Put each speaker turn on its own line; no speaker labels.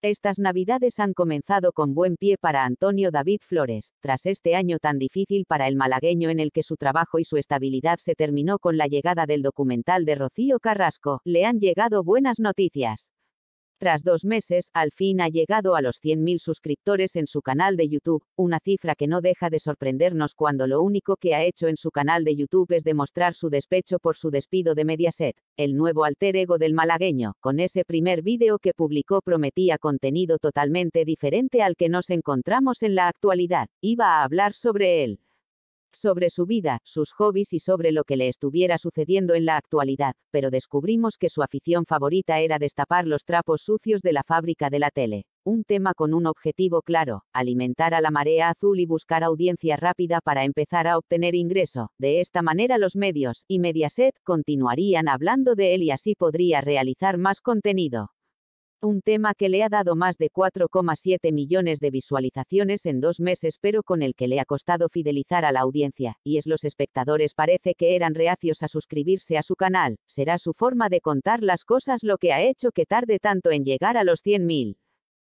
Estas navidades han comenzado con buen pie para Antonio David Flores, tras este año tan difícil para el malagueño en el que su trabajo y su estabilidad se terminó con la llegada del documental de Rocío Carrasco, le han llegado buenas noticias. Tras dos meses, al fin ha llegado a los 100.000 suscriptores en su canal de YouTube, una cifra que no deja de sorprendernos cuando lo único que ha hecho en su canal de YouTube es demostrar su despecho por su despido de Mediaset, el nuevo alter ego del malagueño, con ese primer vídeo que publicó prometía contenido totalmente diferente al que nos encontramos en la actualidad, iba a hablar sobre él sobre su vida, sus hobbies y sobre lo que le estuviera sucediendo en la actualidad, pero descubrimos que su afición favorita era destapar los trapos sucios de la fábrica de la tele. Un tema con un objetivo claro, alimentar a la marea azul y buscar audiencia rápida para empezar a obtener ingreso. De esta manera los medios y Mediaset continuarían hablando de él y así podría realizar más contenido un tema que le ha dado más de 4,7 millones de visualizaciones en dos meses pero con el que le ha costado fidelizar a la audiencia, y es los espectadores parece que eran reacios a suscribirse a su canal, será su forma de contar las cosas lo que ha hecho que tarde tanto en llegar a los 100.000.